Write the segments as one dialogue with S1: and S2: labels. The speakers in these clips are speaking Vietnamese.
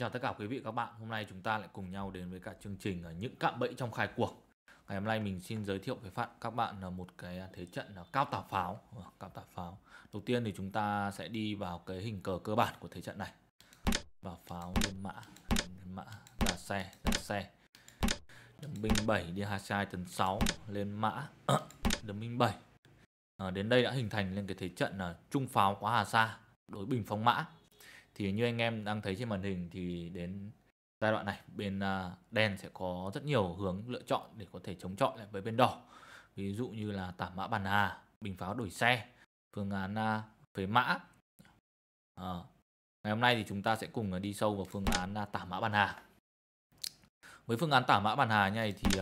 S1: chào tất cả quý vị các bạn. Hôm nay chúng ta lại cùng nhau đến với cả chương trình à, những cạm bẫy trong khai cuộc. Ngày hôm nay mình xin giới thiệu với bạn các bạn là một cái à, thế trận là cao tả pháo, ờ, cao tả pháo. Đầu tiên thì chúng ta sẽ đi vào cái hình cờ cơ bản của thế trận này. Vào pháo lên mã, lên mã, ra xe, ra xe. Đấm binh 7 đi hai sai tấn 6 lên mã, đấm binh 7. À, ờ, đến đây đã hình thành lên cái thế trận là trung pháo quá hà sa đối bình phong mã thì như anh em đang thấy trên màn hình thì đến giai đoạn này bên à, đen sẽ có rất nhiều hướng lựa chọn để có thể chống chọi lại với bên đỏ ví dụ như là tản mã bàn hà bình pháo đổi xe phương án phế mã à, ngày hôm nay thì chúng ta sẽ cùng à, đi sâu vào phương án à, tản mã bàn hà với phương án tản mã bàn hà như này thì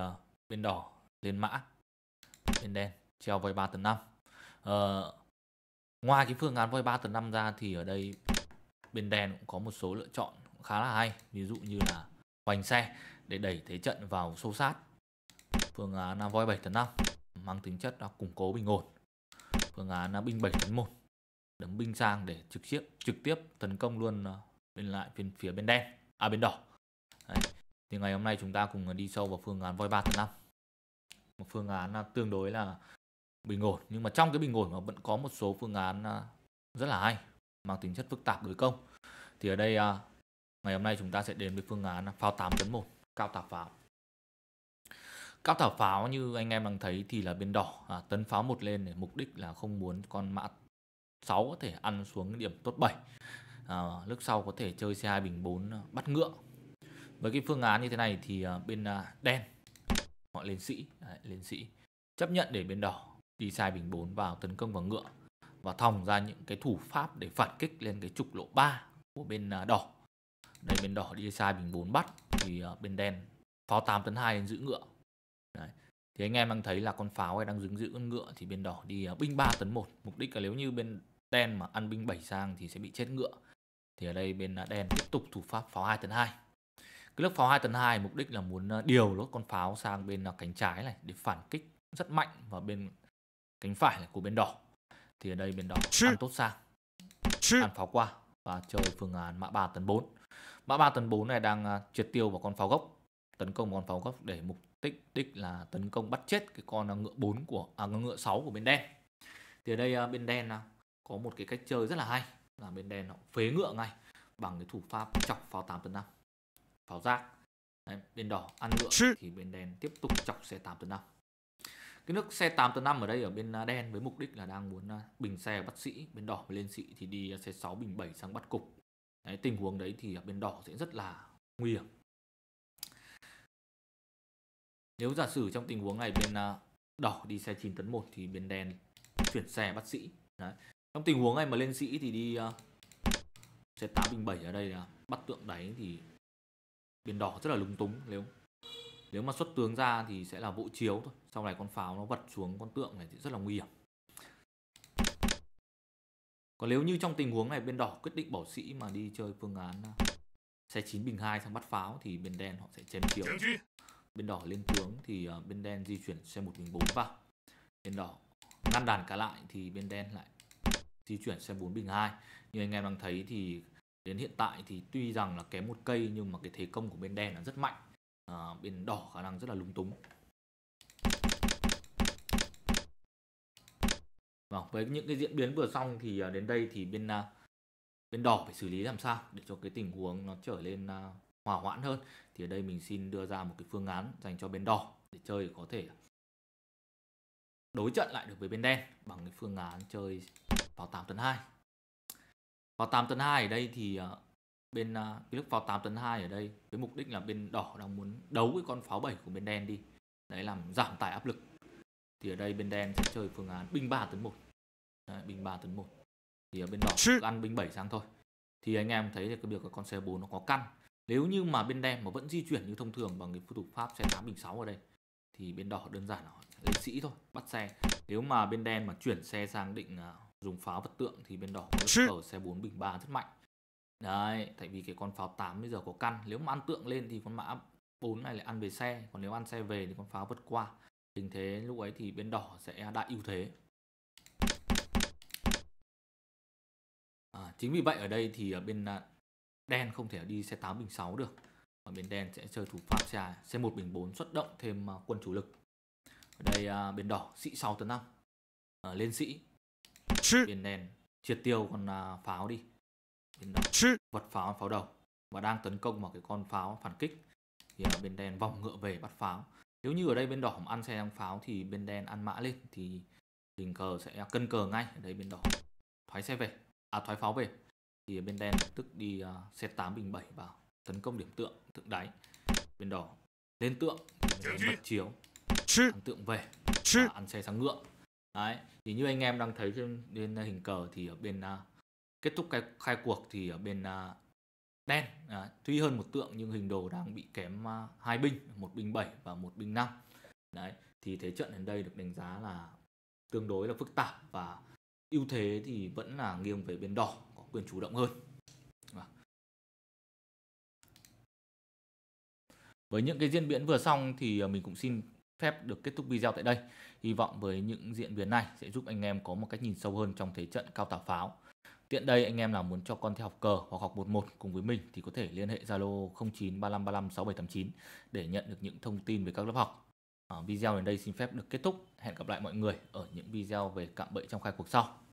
S1: bên đỏ lên mã bên đen treo voi 3 tấn 5 à, ngoài cái phương án voi 3 tấn 5 ra thì ở đây bên đen cũng có một số lựa chọn khá là hay ví dụ như là hoành xe để đẩy thế trận vào sâu sát phương án voi 7 tấn 5 mang tính chất là củng cố bình ổn phương án binh 7 tấn 1 đấm binh sang để trực tiếp trực tiếp tấn công luôn ờ, bên lại bên phía bên đen à bên đỏ Đấy. thì ngày hôm nay chúng ta cùng đi sâu vào phương án voi 3 tấn 5 một phương án ờ, tương đối là bình ổn nhưng mà trong cái bình ổn mà vẫn có một số phương án ờ, rất là hay mang tính chất phức tạp đối công thì ở đây à, ngày hôm nay chúng ta sẽ đến với phương án pháo 8.1 cao tạp pháo cao tạp pháo như anh em đang thấy thì là bên đỏ à, tấn pháo một lên để mục đích là không muốn con mã 6 có thể ăn xuống điểm tốt 7 à, lúc sau có thể chơi xe 2 bình 4 à, bắt ngựa với cái phương án như thế này thì à, bên đen họ lên sĩ đấy, lên sĩ chấp nhận để bên đỏ đi sai bình 4 vào tấn công vào ngựa và thòng ra những cái thủ pháp để phản kích lên cái trục lộ 3 của bên à, đỏ. Đây bên đỏ đi sai bình 4 bắt thì à, bên đen pháo 8 tấn 2 lên giữ ngựa. Đấy. Thì anh em đang thấy là con pháo ấy đang đứng giữ con ngựa thì bên đỏ đi à, binh 3 tấn 1. Mục đích là nếu như bên đen mà ăn binh 7 sang thì sẽ bị chết ngựa. Thì ở đây bên đen tiếp tục thủ pháp pháo 2 tấn 2. Cái lớp pháo 2 tấn 2 mục đích là muốn điều lốt con pháo sang bên cánh trái này để phản kích rất mạnh và bên cánh phải của bên đỏ thì ở đây bên đó ăn tốt sang ăn pháo qua và chơi phương án mã 3 tấn 4 mã 3 tấn 4 này đang à, triệt tiêu vào con pháo gốc tấn công con pháo gốc để mục đích đích là tấn công bắt chết cái con à, ngựa 4 của à, ngựa 6 của bên đen thì ở đây à, bên đen có một cái cách chơi rất là hay là bên đen họ phế ngựa ngay bằng cái thủ pháp chọc pháo 8 tấn 5 pháo giác Đấy, bên đỏ ăn ngựa thì bên đen tiếp tục chọc xe 8 tấn 5 cái nước xe 8 tấn 5 ở đây ở bên à, đen với mục đích là đang muốn à, bình xe bắt sĩ bên đỏ lên sĩ thì đi à, xe 6 bình 7 sang bắt cục đấy, tình huống đấy thì ở bên đỏ sẽ rất là nguy hiểm nếu giả sử trong tình huống này bên đỏ đi xe 9 tấn 1 thì bên đen chuyển xe bắt sĩ đấy. trong tình huống này mà lên sĩ thì đi xe 8 bình 7 ở đây là bắt tượng đáy thì bên đỏ rất là lúng túng nếu nếu mà xuất tướng ra thì sẽ là vỗ chiếu thôi sau này con pháo nó vật xuống con tượng này thì rất là nguy hiểm còn nếu như trong tình huống này bên đỏ quyết định bỏ sĩ mà đi chơi phương án uh, xe chín bình hai sang bắt pháo thì bên đen họ sẽ chém chiếu bên đỏ lên tướng thì ờ, bên đen di chuyển xe một bình bốn vào bên đỏ ngăn đàn cả lại thì bên đen lại di chuyển xe bốn bình hai. như anh em đang thấy thì đến hiện tại thì tuy rằng là kém một cây nhưng mà cái thế công của bên đen là rất mạnh à, bên đỏ khả năng rất là lúng túng Vâng, với những cái diễn biến vừa xong thì à, đến đây thì bên à, bên đỏ phải xử lý làm sao để cho cái tình huống nó trở lên à, hòa hoãn hơn. Thì ở đây mình xin đưa ra một cái phương án dành cho bên đỏ để chơi có thể đối trận lại được với bên đen bằng cái phương án chơi vào 8 tấn 2. Vào 8 tấn 2 ở đây thì bên à, cái lúc pháo 8 tấn 2 ở đây với mục đích là bên đỏ đang muốn đấu với con pháo 7 của bên đen đi đấy làm giảm tải áp lực thì ở đây bên đen sẽ chơi phương án binh 3 tấn 1 đấy, binh 3 tấn 1 thì ở bên đỏ ăn binh 7 sang thôi thì anh em thấy được cái việc con xe 4 nó có căn nếu như mà bên đen mà vẫn di chuyển như thông thường bằng cái phụ thuộc pháp xe 8 bình 6 ở đây thì bên đỏ đơn giản là lên sĩ thôi bắt xe nếu mà bên đen mà chuyển xe sang định à, dùng pháo vật tượng thì bên đỏ có xe 4 bình 3 rất mạnh Đấy, tại vì cái con pháo 8 bây giờ có căn Nếu mà ăn tượng lên thì con mã 4 này lại ăn về xe Còn nếu ăn xe về thì con pháo vượt qua Tình thế lúc ấy thì bên đỏ sẽ đại ưu thế à, Chính vì vậy ở đây thì à, bên à, đen không thể đi xe 8 bình 6 được Ở bên đen sẽ chơi thủ pháp xe, xe 1 bình 4 xuất động thêm à, quân chủ lực Ở đây bên đỏ sĩ 6 tấn 5 à, Lên sĩ Bên đen triệt tiêu con pháo đi vật pháo pháo đầu và đang tấn công vào cái con pháo phản kích thì bên đen vòng ngựa về bắt pháo nếu như ở đây bên đỏ không ăn xe ăn pháo thì bên đen ăn mã lên thì tình cờ sẽ cân cờ ngay ở đây bên đỏ thoái xe về à thoái pháo về thì bên đen tức đi xe à, 8 bình 7 vào tấn công điểm tượng tượng đáy bên đỏ lên tượng bật chiếu ăn tượng về ăn xe sáng ngựa đấy thì như anh em đang thấy trên, trên hình cờ thì ở bên uh, kết thúc cái khai cuộc thì ở bên à, đen à, tuy hơn một tượng nhưng hình đồ đang bị kém à, hai binh một binh 7 và một binh 5 đấy thì thế trận đến đây được đánh giá là tương đối là phức tạp và ưu thế thì vẫn là nghiêng về bên đỏ có quyền chủ động hơn vâng. với những cái diễn biến vừa xong thì à, mình cũng xin phép được kết thúc video tại đây hy vọng với những diễn biến này sẽ giúp anh em có một cách nhìn sâu hơn trong thế trận cao tà pháo Tiện đây anh em nào muốn cho con theo học cờ hoặc học 11 cùng với mình thì có thể liên hệ Zalo 0935356789 để nhận được những thông tin về các lớp học. À, video đến đây xin phép được kết thúc. Hẹn gặp lại mọi người ở những video về cạm bẫy trong khai cuộc sau.